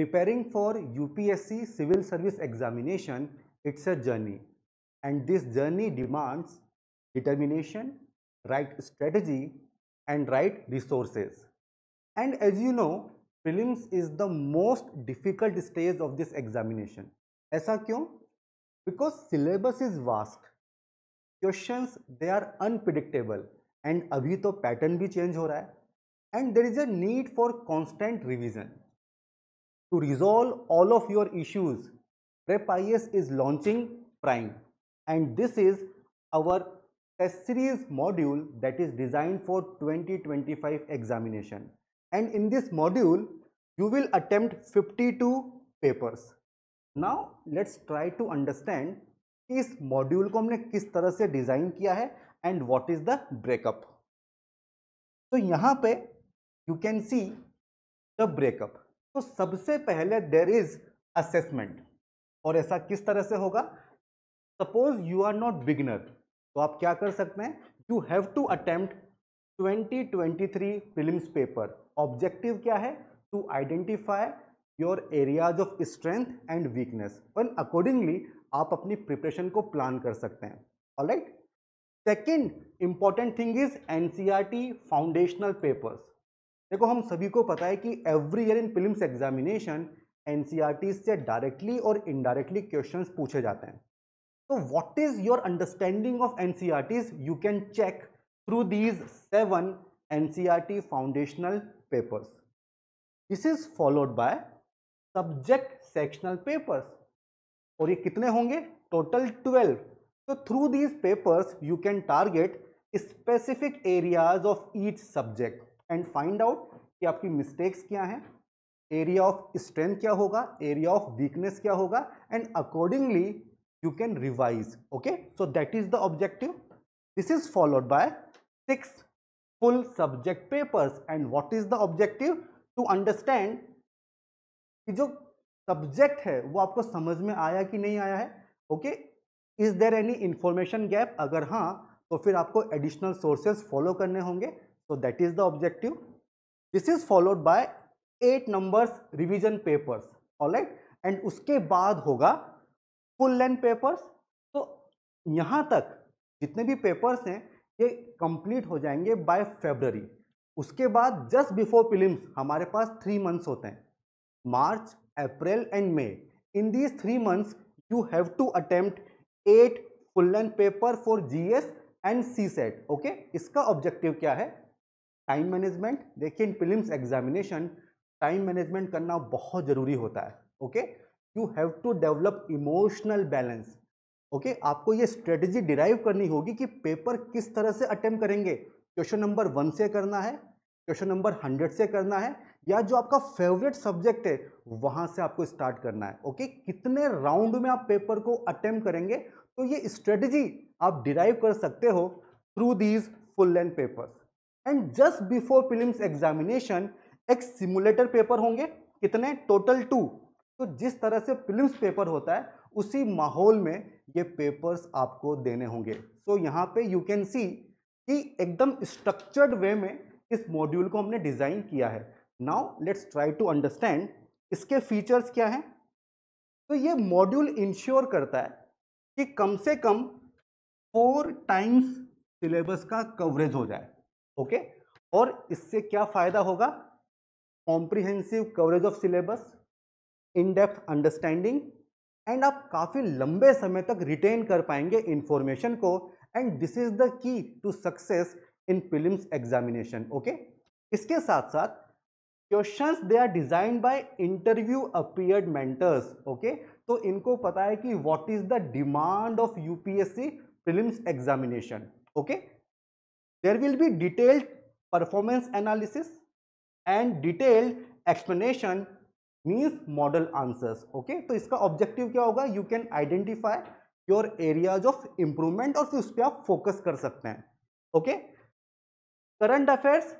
Preparing for UPSC civil service examination, it's a journey and this journey demands determination, right strategy and right resources. And as you know, prelims is the most difficult stage of this examination. ऐसा क्यों? Because syllabus is vast. Questions they are unpredictable and अभी तो pattern भी change हो रहा है and there is a need for constant revision. to resolve all of your issues, PrepIS is launching Prime and this is our test series module that is designed for 2025 examination and in this module you will attempt 52 papers. Now let's try to understand इस module को हमने किस तरह से design किया है and what is the breakup तो यहाँ पे you can see the breakup तो सबसे पहले देर इज असेसमेंट और ऐसा किस तरह से होगा suppose you are not beginner तो आप क्या कर सकते हैं you have to attempt 2023 prelims paper objective क्या है to identify your areas of strength and weakness one accordingly आप अपनी प्रिपरेशन को प्लान कर सकते हैं alright second important thing is NCERT foundational papers देखो हम सभी को पता है कि every year in prelims examination एन से डायरेक्टली और इनडायरेक्टली क्वेश्चन पूछे जाते हैं तो what is your understanding of N you can check through these seven N foundational papers this is followed by subject sectional papers और ये कितने होंगे टोटल ट्वेल्व तो through these papers you can target specific areas of each subject and find out कि आपकी mistakes क्या हैं area of strength क्या होगा एरिया ऑफ वीकनेस क्या होगा and accordingly you can revise okay so that is the objective this is followed by six full subject papers and what is the objective to understand कि जो subject है वो आपको समझ में आया कि नहीं आया है okay is there any information gap अगर हाँ तो फिर आपको एडिशनल सोर्सेज फॉलो करने होंगे So that is the objective. This is followed by eight numbers revision papers alright and उसके बाद होगा फुल लेंथ पेपर्स तो यहाँ तक जितने भी पेपर्स हैं ये कंप्लीट हो जाएंगे बाय फेबररी उसके बाद जस्ट बिफोर प्रीलिम्स हमारे पास थ्री मंथ्स होते हैं March April and May in these three months you have to attempt eight full length paper for GS and CSAT okay इसका ऑब्जेक्टिव क्या है टाइम मैनेजमेंट देखिए in prelims examination time management करना बहुत ज़रूरी होता है okay you have to develop emotional balance okay आपको ये स्ट्रेटजी डिराइव करनी होगी कि पेपर किस तरह से अटेम्प करेंगे क्वेश्चन नंबर वन से करना है क्वेश्चन नंबर हंड्रेड से करना है या जो आपका फेवरेट सब्जेक्ट है वहाँ से आपको स्टार्ट करना है ओके कितने राउंड में आप पेपर को अटेम्प करेंगे तो ये स्ट्रेटजी आप डिराइव कर सकते हो through these full length papers and just before prelims examination एक सिमुलेटर पेपर होंगे कितने टोटल टू तो जिस तरह से फिल्म पेपर होता है उसी माहौल में ये पेपर्स आपको देने होंगे सो so, यहाँ पे यू कैन सी कि एकदम स्ट्रक्चर्ड वे में इस मॉड्यूल को हमने डिज़ाइन किया है now let's try to understand इसके फीचर्स क्या हैं तो ये मॉड्यूल इंश्योर करता है कि कम से कम फोर टाइम्स सिलेबस का कवरेज हो जाए ओके और इससे क्या फ़ायदा होगा comprehensive coverage of syllabus in depth understanding and आप काफ़ी लंबे समय तक रिटेन कर पाएंगे इंफॉर्मेशन को and this is the key to success in prelims examination okay इसके साथ साथ questions they are design by interview appeared mentors okay तो इनको पता है कि what is the demand of UPSC prelims examination okay There will be detailed performance analysis and detailed explanation means model answers. okay? to iska objective kya hoga you can identify your areas of improvement और fir us pe aap focus kar sakte hain okay current affairs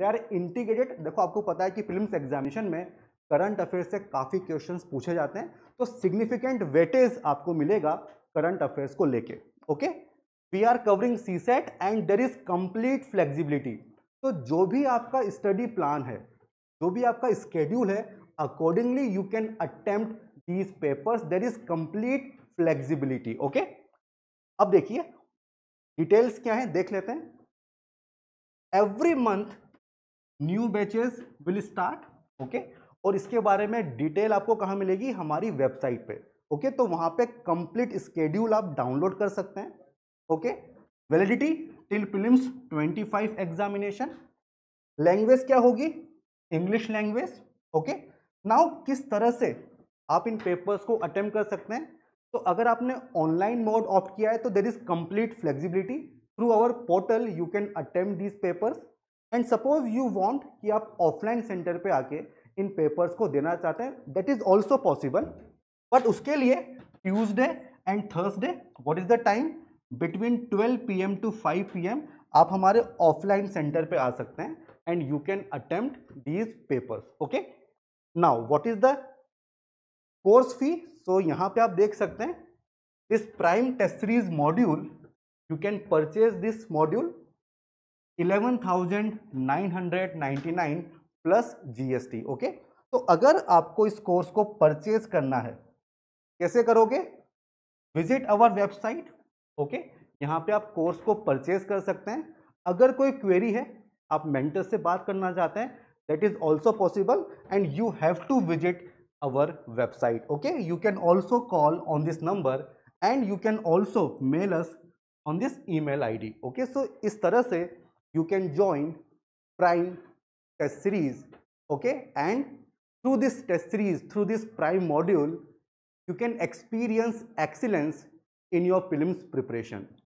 they are integrated देखो आपको पता है कि prelims examination में current affairs से काफ़ी questions पूछे जाते हैं तो सिग्निफिकेंट वेटेज आपको मिलेगा करंट अफेयर्स को लेके okay okay? We are covering CSAT and there is complete flexibility तो जो भी आपका स्टडी प्लान है जो भी आपका स्केड्यूल है accordingly you can attempt these papers there is complete flexibility okay अब देखिए डिटेल्स क्या है देख लेते हैं every month new batches will start okay और इसके बारे में डिटेल आपको कहाँ मिलेगी हमारी वेबसाइट पे ओके okay? तो वहाँ पे कंप्लीट स्केड्यूल आप डाउनलोड कर सकते हैं okay validity till prelims 25 examination language क्या होगी इंग्लिश लैंग्वेज ओके नाउ किस तरह से आप इन पेपर्स को अटेम्प्ट कर सकते हैं तो अगर आपने ऑनलाइन मोड ऑप्ट किया है तो there is complete flexibility through our portal you can attempt these papers and suppose you want कि आप ऑफलाइन सेंटर पे आके इन पेपर्स को देना चाहते हैं that is also possible but उसके लिए Tuesday and Thursday what is the time between 12 PM to 5 PM आप हमारे ऑफलाइन सेंटर पे आ सकते हैं and you can attempt these papers okay now what is the course fee so यहाँ पे आप देख सकते हैं this prime test series module you can purchase this module 11,999 plus GST okay तो अगर आपको इस कोर्स को परचेज करना है कैसे करोगे विजिट अवर वेबसाइट ओके यहाँ पे आप कोर्स को परचेज कर सकते हैं अगर कोई क्वेरी है आप मेंटर से बात करना चाहते हैं that is also possible and you have to visit our website okay you can also call on this number and you can also mail us on this email I D okay so इस तरह से you can join prime test series okay and through this test series through this prime module you can experience excellence in your prelims preparation.